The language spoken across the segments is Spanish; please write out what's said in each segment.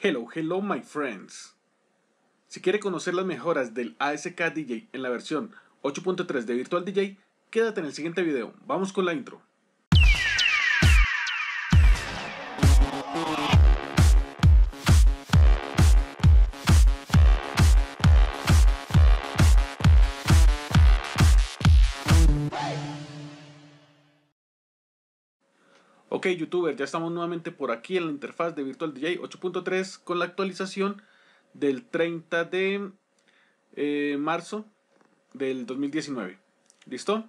Hello, hello my friends. Si quiere conocer las mejoras del ASK DJ en la versión 8.3 de Virtual DJ, quédate en el siguiente video. Vamos con la intro. Ok, youtuber, ya estamos nuevamente por aquí en la interfaz de Virtual DJ 8.3 con la actualización del 30 de eh, marzo del 2019. ¿Listo?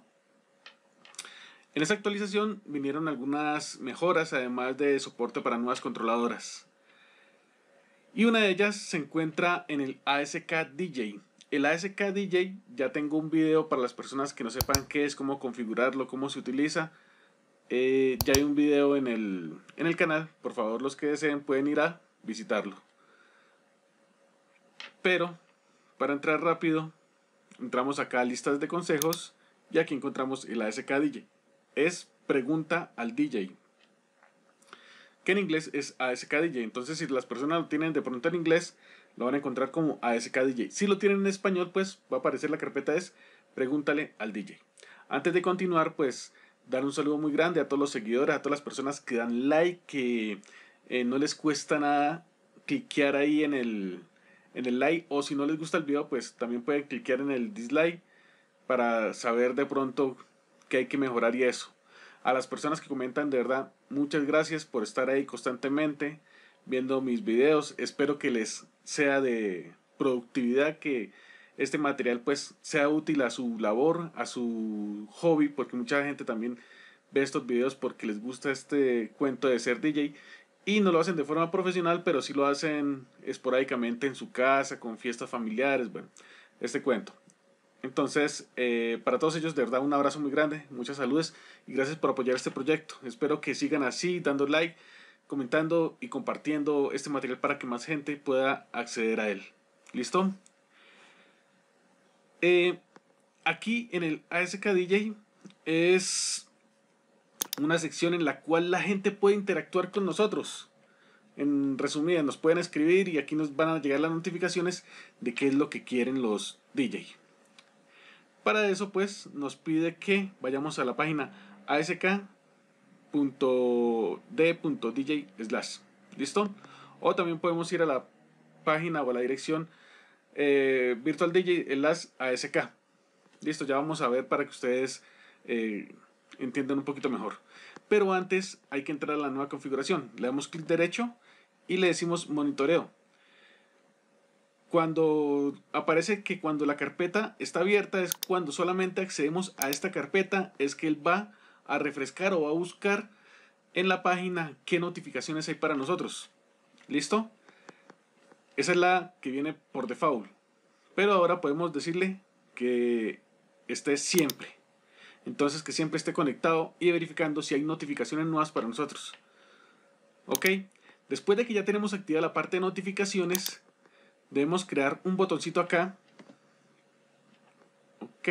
En esa actualización vinieron algunas mejoras, además de soporte para nuevas controladoras. Y una de ellas se encuentra en el ASK DJ. El ASK DJ, ya tengo un video para las personas que no sepan qué es, cómo configurarlo, cómo se utiliza. Eh, ya hay un video en el, en el canal, por favor los que deseen pueden ir a visitarlo. Pero, para entrar rápido, entramos acá a listas de consejos y aquí encontramos el ASK DJ. Es pregunta al DJ, que en inglés es ASK DJ. Entonces, si las personas lo tienen de pronto en inglés, lo van a encontrar como ASK DJ. Si lo tienen en español, pues va a aparecer la carpeta es Pregúntale al DJ. Antes de continuar, pues dar un saludo muy grande a todos los seguidores, a todas las personas que dan like, que eh, no les cuesta nada cliquear ahí en el, en el like o si no les gusta el video pues también pueden cliquear en el dislike para saber de pronto qué hay que mejorar y eso. A las personas que comentan de verdad muchas gracias por estar ahí constantemente viendo mis videos. Espero que les sea de productividad, que este material pues sea útil a su labor, a su hobby, porque mucha gente también ve estos videos porque les gusta este cuento de ser DJ y no lo hacen de forma profesional, pero sí lo hacen esporádicamente en su casa, con fiestas familiares, bueno, este cuento. Entonces, eh, para todos ellos, de verdad, un abrazo muy grande, muchas saludes y gracias por apoyar este proyecto. Espero que sigan así, dando like, comentando y compartiendo este material para que más gente pueda acceder a él. ¿Listo? Eh, aquí en el ASK DJ es una sección en la cual la gente puede interactuar con nosotros. En resumida, nos pueden escribir y aquí nos van a llegar las notificaciones de qué es lo que quieren los DJ. Para eso, pues, nos pide que vayamos a la página ask.d.dj slash. ¿Listo? O también podemos ir a la página o a la dirección eh, Virtual DJ las ASK. Listo, ya vamos a ver para que ustedes eh, entiendan un poquito mejor. Pero antes hay que entrar a la nueva configuración. Le damos clic derecho y le decimos monitoreo. Cuando aparece que cuando la carpeta está abierta es cuando solamente accedemos a esta carpeta, es que él va a refrescar o a buscar en la página qué notificaciones hay para nosotros. ¿Listo? Esa es la que viene por default. Pero ahora podemos decirle que esté siempre. Entonces que siempre esté conectado y verificando si hay notificaciones nuevas para nosotros. Ok, después de que ya tenemos activada la parte de notificaciones, debemos crear un botoncito acá. Ok.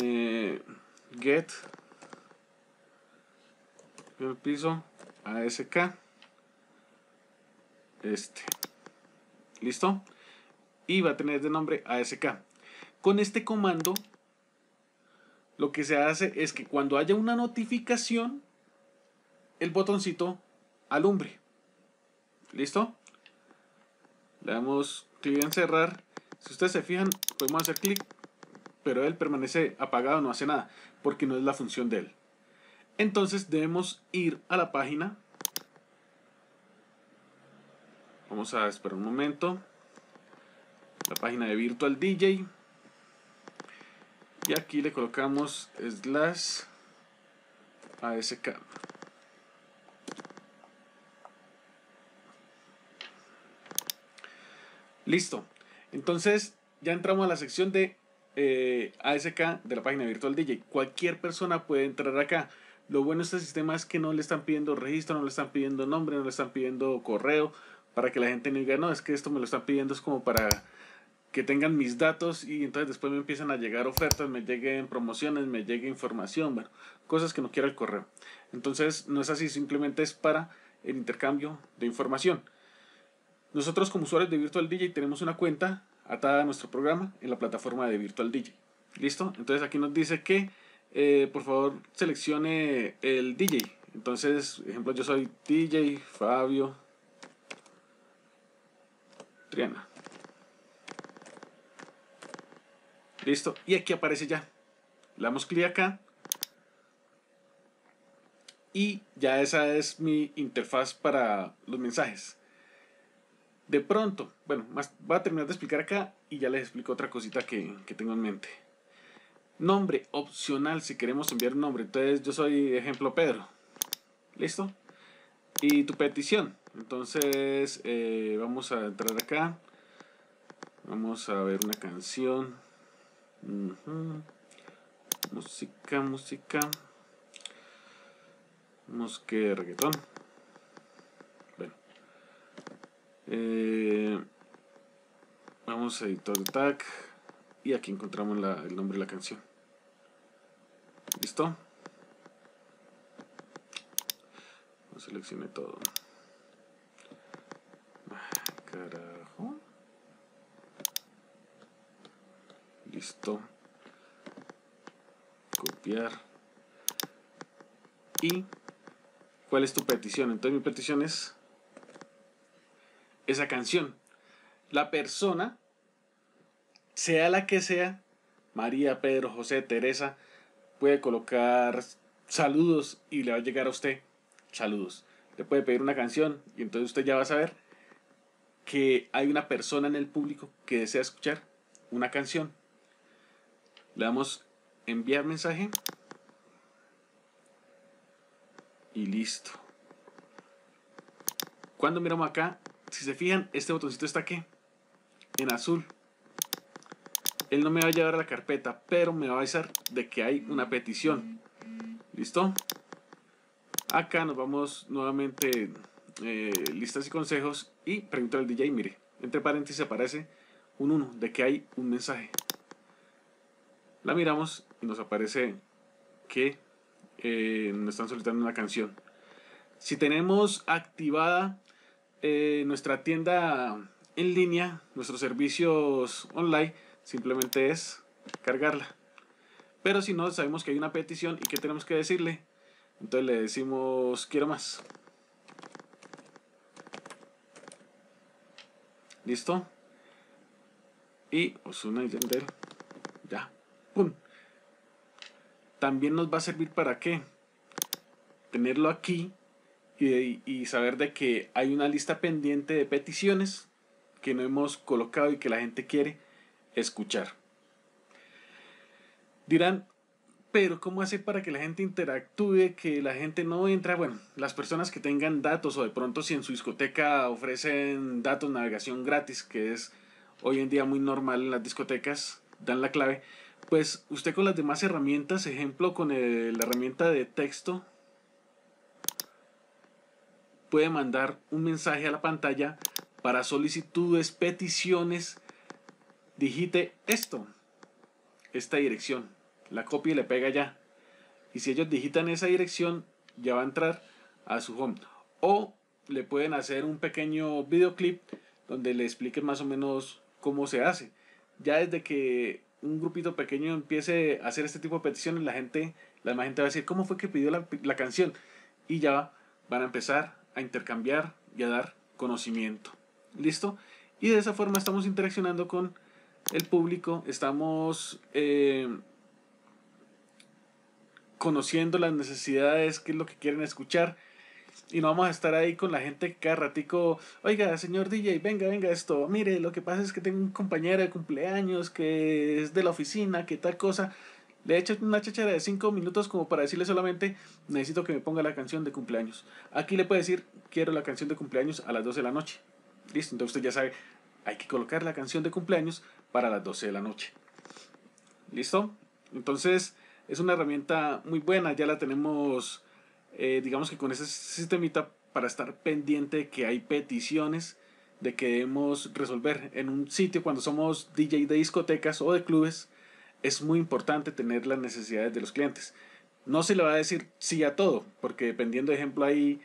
Eh, get. El piso ASK. Este. ¿Listo? Y va a tener de nombre ASK. Con este comando, lo que se hace es que cuando haya una notificación, el botoncito alumbre. ¿Listo? Le damos clic en cerrar. Si ustedes se fijan, podemos hacer clic, pero él permanece apagado, no hace nada, porque no es la función de él. Entonces debemos ir a la página Vamos a esperar un momento. La página de Virtual DJ. Y aquí le colocamos slash ASK. Listo. Entonces ya entramos a la sección de eh, ASK de la página Virtual DJ. Cualquier persona puede entrar acá. Lo bueno de este sistema es que no le están pidiendo registro, no le están pidiendo nombre, no le están pidiendo correo, para que la gente no diga, no, es que esto me lo están pidiendo, es como para que tengan mis datos y entonces después me empiezan a llegar ofertas, me lleguen promociones, me llegue información, cosas que no quiera el correo. Entonces no es así, simplemente es para el intercambio de información. Nosotros como usuarios de Virtual DJ tenemos una cuenta atada a nuestro programa en la plataforma de Virtual DJ. ¿Listo? Entonces aquí nos dice que eh, por favor seleccione el DJ. Entonces, ejemplo, yo soy DJ Fabio Triana. Listo. Y aquí aparece ya. Le damos clic acá. Y ya esa es mi interfaz para los mensajes. De pronto, bueno, más, voy a terminar de explicar acá y ya les explico otra cosita que, que tengo en mente. Nombre opcional si queremos enviar un nombre. Entonces yo soy ejemplo Pedro. ¿Listo? Y tu petición. Entonces, eh, vamos a entrar acá. Vamos a ver una canción. Música, música. que reggaetón. Bueno. Eh, vamos a editor el tag. Y aquí encontramos el nombre de la canción. ¿Listo? Seleccione todo. Listo. Copiar. ¿Y cuál es tu petición? Entonces mi petición es esa canción. La persona, sea la que sea, María, Pedro, José, Teresa, puede colocar saludos y le va a llegar a usted saludos. Le puede pedir una canción y entonces usted ya va a saber que hay una persona en el público que desea escuchar una canción. Le damos enviar mensaje y listo. Cuando miramos acá, si se fijan, este botoncito está aquí, en azul. Él no me va a llevar la carpeta, pero me va a avisar de que hay una petición. ¿Listo? Acá nos vamos nuevamente eh, listas y consejos y preguntar al DJ, mire, entre paréntesis aparece un 1 de que hay un mensaje. La miramos y nos aparece que eh, nos están solicitando una canción. Si tenemos activada eh, nuestra tienda en línea, nuestros servicios online, simplemente es cargarla. Pero si no, sabemos que hay una petición y que tenemos que decirle. Entonces le decimos, quiero más. ¿Listo? Y Osuna y Yandel. Ya. ¡Pum! También nos va a servir para qué? Tenerlo aquí y, y saber de que hay una lista pendiente de peticiones que no hemos colocado y que la gente quiere escuchar. Dirán, pero ¿cómo hace para que la gente interactúe, que la gente no entra? Bueno, las personas que tengan datos o de pronto si en su discoteca ofrecen datos, navegación gratis, que es hoy en día muy normal en las discotecas, dan la clave, pues usted con las demás herramientas, ejemplo con la herramienta de texto, puede mandar un mensaje a la pantalla para solicitudes, peticiones, digite esto, esta dirección la copia y le pega ya. Y si ellos digitan esa dirección, ya va a entrar a su home. O le pueden hacer un pequeño videoclip donde le expliquen más o menos cómo se hace. Ya desde que un grupito pequeño empiece a hacer este tipo de peticiones, la gente, la imagen gente va a decir cómo fue que pidió la, canción. Y ya van a empezar a intercambiar y a dar conocimiento. ¿Listo? Y de esa forma estamos interaccionando con el público, estamos eh, conociendo las necesidades, qué es lo que quieren escuchar. Y no vamos a estar ahí con la gente que cada ratico, oiga, señor DJ, venga, venga esto, mire, lo que pasa es que tengo un compañero de cumpleaños que es de la oficina, que tal cosa. Le he hecho una chachara de cinco minutos como para decirle solamente, necesito que me ponga la canción de cumpleaños. Aquí le puede decir, quiero la canción de cumpleaños a las 12 de la noche. Listo, entonces usted ya sabe, hay que colocar la canción de cumpleaños para las 12 de la noche. ¿Listo? Entonces, es una herramienta muy buena, ya la tenemos, eh, digamos que con ese sistemita para estar pendiente de que hay peticiones de que debemos resolver en un sitio cuando somos DJ de discotecas o de clubes, es muy importante tener las necesidades de los clientes. No se le va a decir sí a todo, porque dependiendo, de ejemplo, hay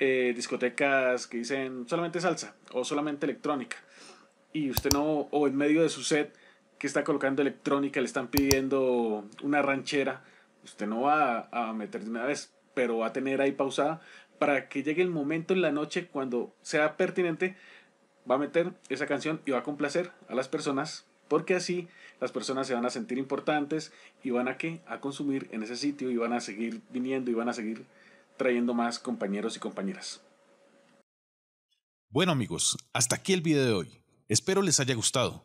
eh, discotecas que dicen solamente salsa o solamente electrónica, y usted no, o en medio de su set, que está colocando electrónica, le están pidiendo una ranchera, usted no va a, meter de una vez, pero va a tener ahí pausada para que llegue el momento en la noche cuando sea pertinente, va a meter esa canción y va a complacer a las personas, porque así las personas se van a sentir importantes y van a qué? A consumir en ese sitio y van a seguir viniendo y van a seguir trayendo más compañeros y compañeras. Bueno amigos, hasta aquí el video de hoy. Espero les haya gustado.